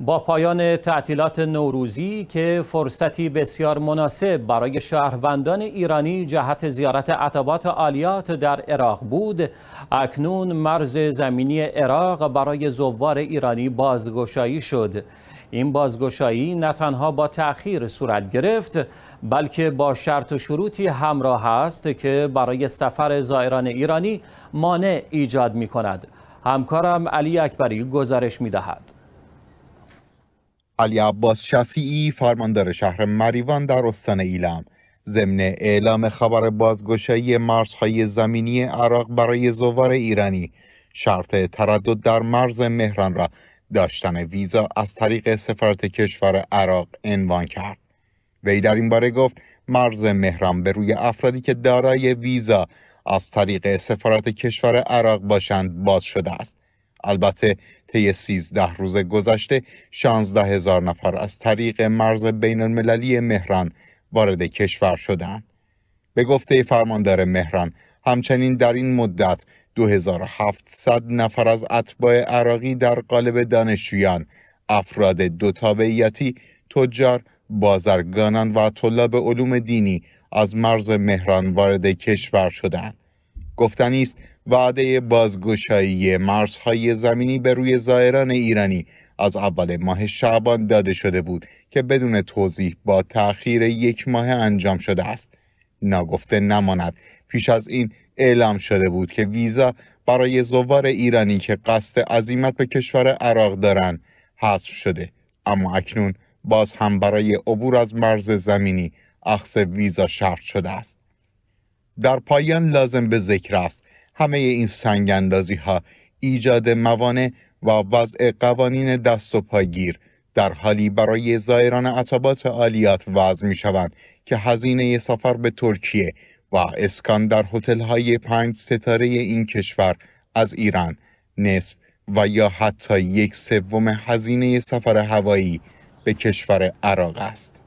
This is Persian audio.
با پایان تعطیلات نوروزی که فرصتی بسیار مناسب برای شهروندان ایرانی جهت زیارت عتبات عالیات در عراق بود اکنون مرز زمینی عراق برای زوار ایرانی بازگشایی شد این بازگشایی نه تنها با تأخیر صورت گرفت بلکه با شرط و شروطی همراه است که برای سفر زائران ایرانی مانع ایجاد می کند همکارم علی اکبری گزارش می دهد علی عباس شفیعی فرماندار شهر مریوان در استان ایلم ضمن اعلام خبر بازگشایی مرزهای زمینی عراق برای زوار ایرانی شرط تردد در مرز مهران را داشتن ویزا از طریق سفارت کشور عراق عنوان کرد وی در این باره گفت مرز مهران به روی افرادی که دارای ویزا از طریق سفارت کشور عراق باشند باز شده است البته طی 13 روز گذشته 16 هزار نفر از طریق مرز بین المللی مهران وارد کشور شدند. به گفته فرماندار مهران همچنین در این مدت 2700 نفر از اتباع عراقی در قالب دانشجویان، افراد دو تابعیتی، تجار، بازرگانان و طلاب علوم دینی از مرز مهران وارد کشور شدند. گفتنی است وعده بازگشایی مرزهای زمینی به روی زائران ایرانی از اول ماه شعبان داده شده بود که بدون توضیح با تأخیر یک ماه انجام شده است ناگفته نماند پیش از این اعلام شده بود که ویزا برای زوار ایرانی که قصد عزیمت به کشور عراق دارند حذف شده اما اکنون باز هم برای عبور از مرز زمینی اخذ ویزا شرط شده است در پایان لازم به ذکر است همه این سنگ ها ایجاد موانع و وضع قوانین دست و پاگیر در حالی برای زائران عطبات عالیات وضع می شوند که هزینه سفر به ترکیه و اسکان در هتل های پنج ستاره این کشور از ایران نصف و یا حتی یک سوم هزینه سفر هوایی به کشور عراق است.